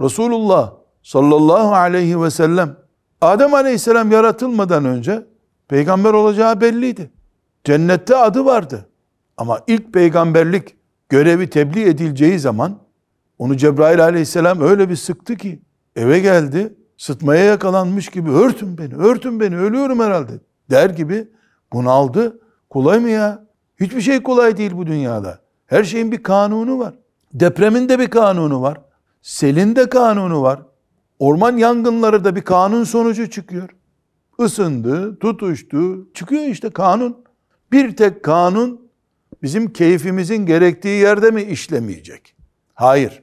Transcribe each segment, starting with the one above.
Resulullah sallallahu aleyhi ve sellem Adem aleyhisselam yaratılmadan önce peygamber olacağı belliydi. Cennette adı vardı. Ama ilk peygamberlik görevi tebliğ edileceği zaman onu Cebrail aleyhisselam öyle bir sıktı ki eve geldi sıtmaya yakalanmış gibi örtün beni örtün beni ölüyorum herhalde der gibi bunaldı. Kolay mı ya? Hiçbir şey kolay değil bu dünyada. Her şeyin bir kanunu var. Depremin de bir kanunu var. Selin de kanunu var. Orman yangınları da bir kanun sonucu çıkıyor. Isındı, tutuştu, çıkıyor işte kanun. Bir tek kanun bizim keyfimizin gerektiği yerde mi işlemeyecek? Hayır.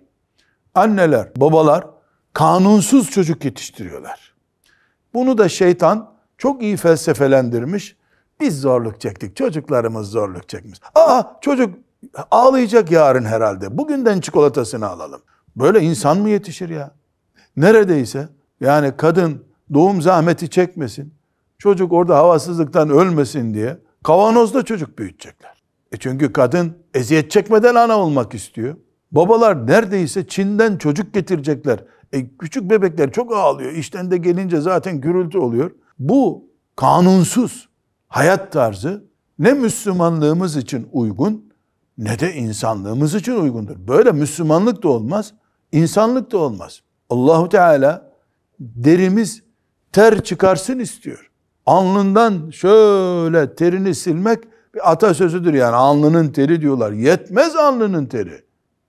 Anneler, babalar kanunsuz çocuk yetiştiriyorlar. Bunu da şeytan çok iyi felsefelendirmiş. Biz zorluk çektik, çocuklarımız zorluk çekmiş. Aa çocuk ağlayacak yarın herhalde. Bugünden çikolatasını alalım. Böyle insan mı yetişir ya? Neredeyse yani kadın doğum zahmeti çekmesin. Çocuk orada havasızlıktan ölmesin diye kavanozda çocuk büyütecekler. E çünkü kadın eziyet çekmeden ana olmak istiyor. Babalar neredeyse Çin'den çocuk getirecekler. E küçük bebekler çok ağlıyor. İşten de gelince zaten gürültü oluyor. Bu kanunsuz hayat tarzı ne Müslümanlığımız için uygun ne de insanlığımız için uygundur. Böyle Müslümanlık da olmaz, İnsanlık da olmaz. Allahu Teala derimiz ter çıkarsın istiyor. Alnından şöyle terini silmek bir atasözüdür yani alnının teri diyorlar. Yetmez alnının teri.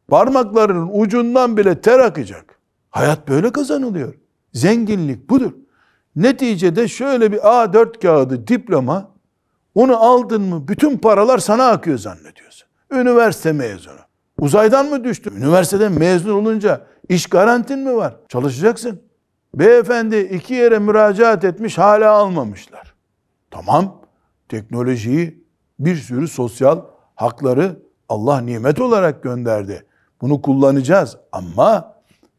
Parmaklarının ucundan bile ter akacak. Hayat böyle kazanılıyor. Zenginlik budur. Neticede şöyle bir A4 kağıdı diploma onu aldın mı bütün paralar sana akıyor zannediyorsun. Üniversite mezunu. Uzaydan mı düştü? Üniversiteden mezun olunca iş garantin mi var? Çalışacaksın. Beyefendi iki yere müracaat etmiş hala almamışlar. Tamam teknolojiyi bir sürü sosyal hakları Allah nimet olarak gönderdi. Bunu kullanacağız ama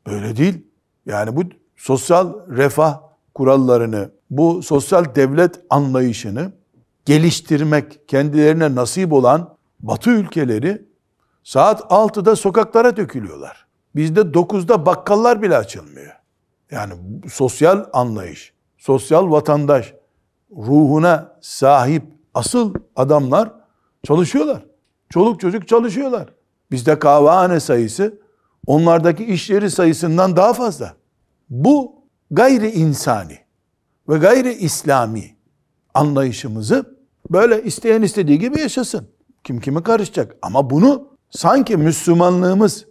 öyle değil. Yani bu sosyal refah kurallarını, bu sosyal devlet anlayışını geliştirmek kendilerine nasip olan Batı ülkeleri Saat 6'da sokaklara dökülüyorlar. Bizde 9'da bakkallar bile açılmıyor. Yani sosyal anlayış, sosyal vatandaş ruhuna sahip asıl adamlar çalışıyorlar. Çoluk çocuk çalışıyorlar. Bizde kahvehane sayısı onlardaki işleri sayısından daha fazla. Bu gayri insani ve gayri İslami anlayışımızı böyle isteyen istediği gibi yaşasın. Kim kimi karışacak ama bunu sanki Müslümanlığımız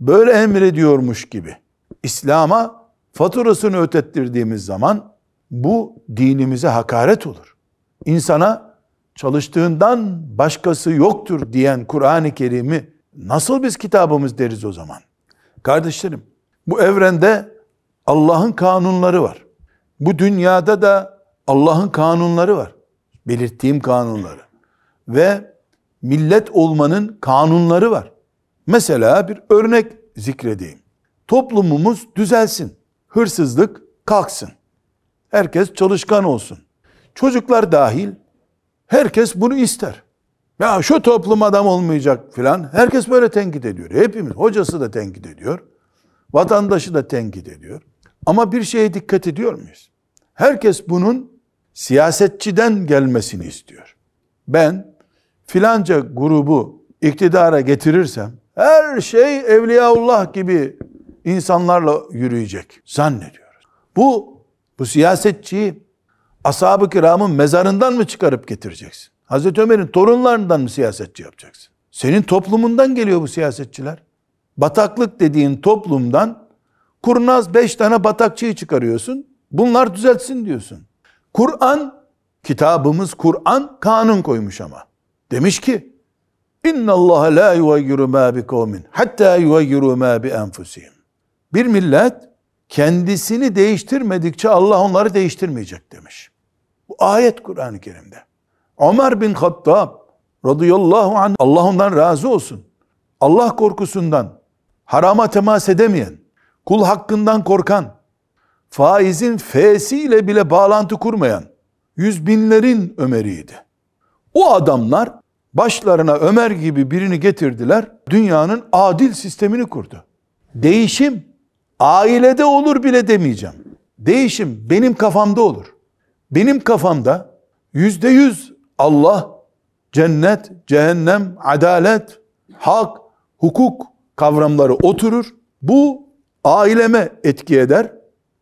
böyle emrediyormuş gibi İslam'a faturasını ötettirdiğimiz zaman bu dinimize hakaret olur. İnsana çalıştığından başkası yoktur diyen Kur'an-ı Kerim'i nasıl biz kitabımız deriz o zaman? Kardeşlerim bu evrende Allah'ın kanunları var. Bu dünyada da Allah'ın kanunları var. Belirttiğim kanunları. Ve millet olmanın kanunları var. Mesela bir örnek zikredeyim. Toplumumuz düzelsin. Hırsızlık kalksın. Herkes çalışkan olsun. Çocuklar dahil herkes bunu ister. Ya şu toplum adam olmayacak filan. Herkes böyle tenkit ediyor. Hepimiz. Hocası da tenkit ediyor. Vatandaşı da tenkit ediyor. Ama bir şeye dikkat ediyor muyuz? Herkes bunun siyasetçiden gelmesini istiyor. Ben filanca grubu iktidara getirirsem her şey Evliyaullah gibi insanlarla yürüyecek zannediyoruz. Bu bu siyasetçiyi ashab-ı kiramın mezarından mı çıkarıp getireceksin? Hazreti Ömer'in torunlarından mı siyasetçi yapacaksın? Senin toplumundan geliyor bu siyasetçiler. Bataklık dediğin toplumdan kurnaz beş tane batakçıyı çıkarıyorsun. Bunlar düzeltsin diyorsun. Kur'an, kitabımız Kur'an kanun koymuş ama. Demiş ki İnna Allah la yuvayyiru ma bi kavmin hatta yuvayyiru ma bi enfusihim. Bir millet kendisini değiştirmedikçe Allah onları değiştirmeyecek demiş. Bu ayet Kur'an-ı Kerim'de. Ömer bin Hattab radıyallahu anh Allah ondan razı olsun. Allah korkusundan harama temas edemeyen, kul hakkından korkan, faizin fesiyle bile bağlantı kurmayan yüz binlerin Ömer'iydi. O adamlar Başlarına Ömer gibi birini getirdiler. Dünyanın adil sistemini kurdu. Değişim ailede olur bile demeyeceğim. Değişim benim kafamda olur. Benim kafamda yüzde yüz Allah, cennet, cehennem, adalet, hak, hukuk kavramları oturur. Bu aileme etki eder.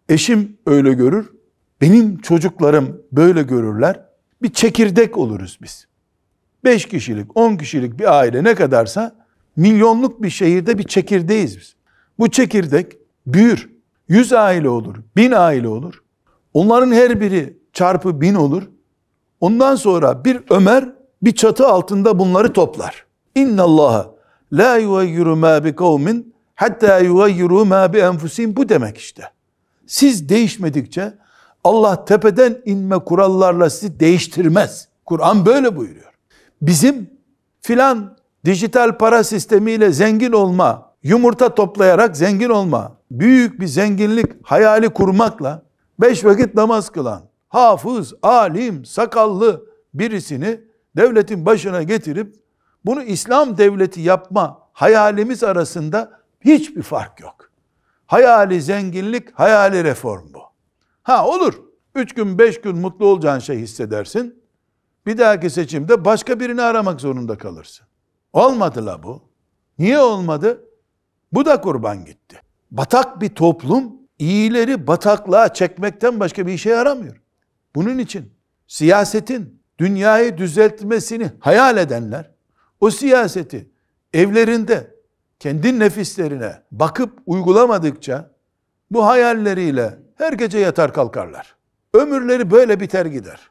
Eşim öyle görür. Benim çocuklarım böyle görürler. Bir çekirdek oluruz biz. 5 kişilik, 10 kişilik bir aile ne kadarsa milyonluk bir şehirde bir çekirdeğiz biz. Bu çekirdek büyür. 100 aile olur, 1000 aile olur. Onların her biri çarpı 1000 olur. Ondan sonra bir Ömer bir çatı altında bunları toplar. İnna Allaha, la yuvayyiru ma bi kavmin hatta yuvayyiru ma bi enfusin bu demek işte. Siz değişmedikçe Allah tepeden inme kurallarla sizi değiştirmez. Kur'an böyle buyuruyor bizim filan dijital para sistemiyle zengin olma, yumurta toplayarak zengin olma, büyük bir zenginlik hayali kurmakla beş vakit namaz kılan, hafız, alim, sakallı birisini devletin başına getirip bunu İslam devleti yapma hayalimiz arasında hiçbir fark yok. Hayali zenginlik, hayali reform bu. Ha olur. Üç gün, beş gün mutlu olacağın şey hissedersin. Bir dahaki seçimde başka birini aramak zorunda kalırsın. Olmadı la bu. Niye olmadı? Bu da kurban gitti. Batak bir toplum iyileri bataklığa çekmekten başka bir işe yaramıyor. Bunun için siyasetin dünyayı düzeltmesini hayal edenler o siyaseti evlerinde kendi nefislerine bakıp uygulamadıkça bu hayalleriyle her gece yatar kalkarlar. Ömürleri böyle biter gider.